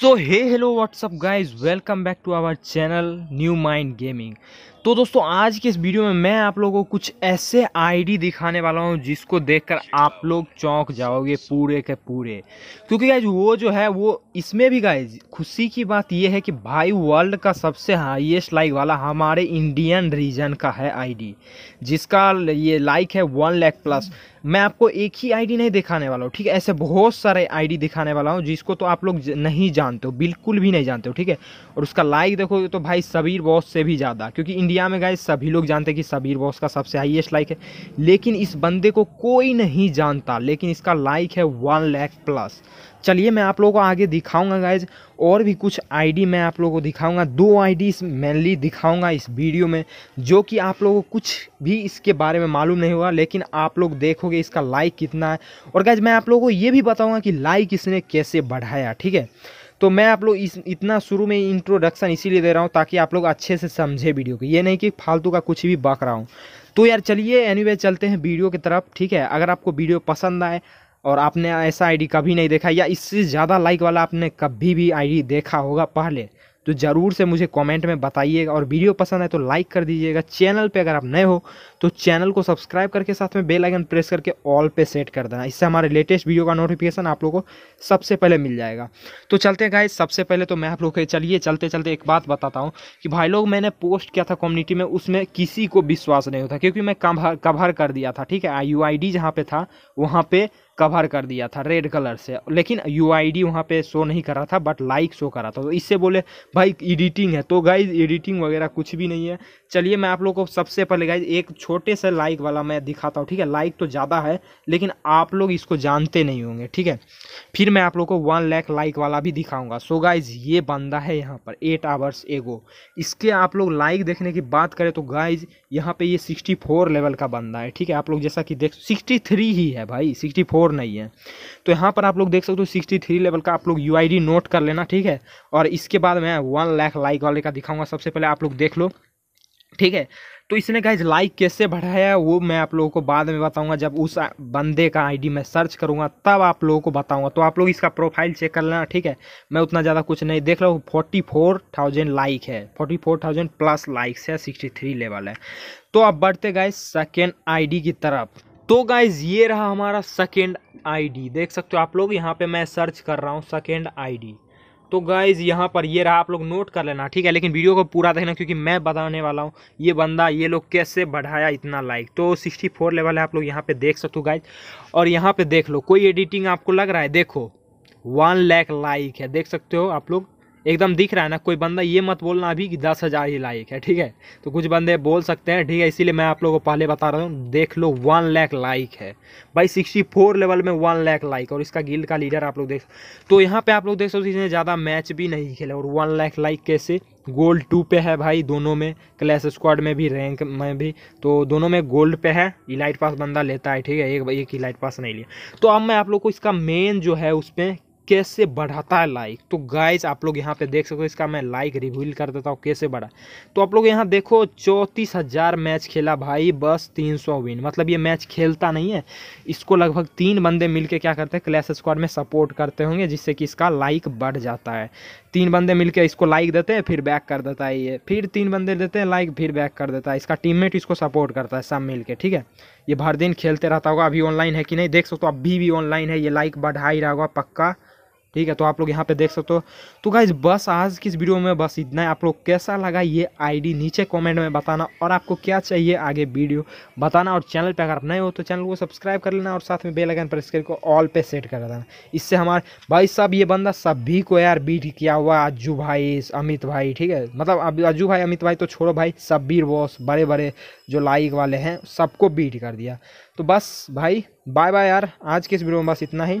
so hey hello what's up guys welcome back to our channel new mind gaming तो दोस्तों आज के इस वीडियो में मैं आप लोगों को कुछ ऐसे आईडी दिखाने वाला हूँ जिसको देखकर आप लोग चौंक जाओगे पूरे के पूरे क्योंकि गाइज वो जो है वो इसमें भी गाइज खुशी की बात ये है कि भाई वर्ल्ड का सबसे हाईएस्ट लाइक वाला हमारे इंडियन रीजन का है आईडी जिसका ये लाइक है वन लैख प्लस मैं आपको एक ही आईडी नहीं दिखाने वाला हूँ ठीक है ऐसे बहुत सारे आईडी दिखाने वाला हूँ जिसको तो आप लोग नहीं जानते हो बिल्कुल भी नहीं जानते हो ठीक है और उसका लाइक देखो तो भाई सबीर बॉस से भी ज़्यादा क्योंकि इंडिया में गए सभी लोग जानते हैं कि सबीर बॉस का सबसे हाइएस्ट लाइक है लेकिन इस बंदे को कोई नहीं जानता लेकिन इसका लाइक है वन लैख प्लस चलिए मैं आप लोगों को आगे दिखाऊंगा गाइज और भी कुछ आईडी मैं आप लोगों को दिखाऊंगा दो आईडी मेनली दिखाऊंगा इस वीडियो में जो कि आप लोगों को कुछ भी इसके बारे में मालूम नहीं होगा लेकिन आप लोग देखोगे करोगे इसका लाइक कितना है और गैज मैं आप लोगों को ये भी बताऊँगा कि लाइक इसने कैसे बढ़ाया ठीक है तो मैं आप लोग इस इतना शुरू में इंट्रोडक्शन इसीलिए दे रहा हूँ ताकि आप लोग अच्छे से समझे वीडियो को ये नहीं कि फालतू का कुछ भी बक रहा हूँ तो यार चलिए एनी चलते हैं वीडियो की तरफ ठीक है अगर आपको वीडियो पसंद आए और आपने ऐसा आईडी कभी नहीं देखा या इससे ज़्यादा लाइक वाला आपने कभी भी आईडी देखा होगा पहले तो ज़रूर से मुझे कमेंट में बताइएगा और वीडियो पसंद है तो लाइक कर दीजिएगा चैनल पे अगर आप नए हो तो चैनल को सब्सक्राइब करके साथ में बेल आइकन प्रेस करके ऑल पे सेट कर देना इससे हमारे लेटेस्ट वीडियो का नोटिफिकेशन आप लोगों को सबसे पहले मिल जाएगा तो चलते हैं गाइस सबसे पहले तो मैं आप लोग के चलिए चलते चलते एक बात बताता हूँ कि भाई लोग मैंने पोस्ट किया था कम्युनिटी में उसमें किसी को विश्वास नहीं होता क्योंकि मैं कवर कर दिया था ठीक है आई यू आई डी जहाँ पे था वहाँ पर कवर कर दिया था रेड कलर से लेकिन यू आई डी वहाँ पर शो नहीं कर रहा था बट लाइक शो कर रहा था तो इससे बोले भाई एडिटिंग है तो गाइज एडिटिंग वगैरह कुछ भी नहीं है चलिए मैं आप लोग को सबसे पहले गाइज एक छोटे से लाइक वाला मैं दिखाता हूँ ठीक है लाइक तो ज़्यादा है लेकिन आप लोग इसको जानते नहीं होंगे ठीक है फिर मैं आप लोग को वन लैख लाइक वाला भी दिखाऊँगा सो गाइज ये बंदा है यहाँ पर एट आवर्स एगो इसके आप लोग लाइक देखने की बात करें तो गाइज यहाँ पर ये सिक्सटी फोर लेवल का बंदा है ठीक है आप लोग जैसा कि देख सिक्सटी थ्री ही है भाई सिक्सटी फोर फोर नहीं है तो यहाँ पर आप लोग देख सकते हो सिक्सटी थ्री लेवल का आप लोग यू नोट कर लेना ठीक है और इसके बाद मैं वन लाख लाइक वाले का दिखाऊंगा सबसे पहले आप लोग देख लो ठीक है तो इसने गाइज लाइक कैसे बढ़ाया वो मैं आप लोगों को बाद में बताऊंगा जब उस बंदे का आईडी मैं सर्च करूंगा तब आप लोगों को बताऊंगा तो आप लोग इसका प्रोफाइल चेक कर लेना ठीक है मैं उतना ज़्यादा कुछ नहीं देख रहा हूँ फोर्टी फोर थाउजेंड लाइक है forty four thousand plus likes है सिक्सटी थ्री लेवल है तो अब बढ़ते गए सेकेंड आई की तरफ तो गाइज ये रहा हमारा सेकेंड आईडी देख सकते हो आप लोग यहाँ पे मैं सर्च कर रहा हूँ सेकेंड आईडी तो गाइज यहाँ पर ये रहा आप लोग नोट कर लेना ठीक है लेकिन वीडियो को पूरा देखना क्योंकि मैं बताने वाला हूँ ये बंदा ये लोग कैसे बढ़ाया इतना लाइक तो 64 लेवल है आप लोग यहाँ पे देख सकते हो गाइज और यहाँ पे देख लो कोई एडिटिंग आपको लग रहा है देखो वन लैख लाइक है देख सकते हो आप लोग एकदम दिख रहा है ना कोई बंदा ये मत बोलना अभी कि दस हज़ार ही लाइक है ठीक है तो कुछ बंदे बोल सकते हैं ठीक है इसीलिए मैं आप लोगों को पहले बता रहा हूँ देख लो वन लैख लाइक है भाई सिक्सटी फोर लेवल में वन लैख लाइक और इसका गिल्ड का लीडर आप लोग देख तो यहाँ पर आप लोग देख सकते तो इसने ज़्यादा मैच भी नहीं खेले और वन लैख लाइक कैसे गोल्ड टू पे है भाई दोनों में क्लैश स्क्वाड में भी रैंक में भी तो दोनों में गोल्ड पे है इलाइट पास बंदा लेता है ठीक है एक एक इलाइट पास नहीं लिया तो अब मैं आप लोग को इसका मेन जो है उस पर कैसे बढ़ाता है लाइक तो गाइज आप लोग यहाँ पे देख सको इसका मैं लाइक रिव्यूल कर देता हूँ कैसे बढ़ा तो आप लोग यहाँ देखो चौंतीस हज़ार मैच खेला भाई बस तीन सौ विन मतलब ये मैच खेलता नहीं है इसको लगभग तीन बंदे मिलके क्या करते हैं क्लैश स्क्वाड में सपोर्ट करते होंगे जिससे कि इसका लाइक बढ़ जाता है तीन बंदे मिलकर इसको लाइक देते हैं फिर बैक कर देता है ये फिर तीन बंदे देते हैं लाइक फिर बैक कर देता है इसका टीम इसको सपोर्ट करता है सब मिल ठीक है ये भर दिन खेलते रहता होगा अभी ऑनलाइन है कि नहीं देख सकते हो अभी भी ऑनलाइन है ये लाइक बढ़ा ही रहा होगा पक्का ठीक है तो आप लोग यहाँ पे देख सकते हो तो गाइज बस आज की इस वीडियो में बस इतना है आप लोग कैसा लगा ये आईडी नीचे कमेंट में बताना और आपको क्या चाहिए आगे वीडियो बताना और चैनल पे अगर नए हो तो चैनल को सब्सक्राइब कर लेना और साथ में बेल आइकन प्रेस करके ऑल पे सेट कर देना इससे हमारे भाई साहब ये बंदा सभी को यार बीट किया हुआ अज्जू भाई अमित भाई ठीक है मतलब अज्जू भाई अमित भाई तो छोड़ो भाई सब्बीर बॉस बड़े बड़े जो लाइक वाले हैं सबको बीट कर दिया तो बस भाई बाय बाय यार आज के इस वीडियो में बस इतना ही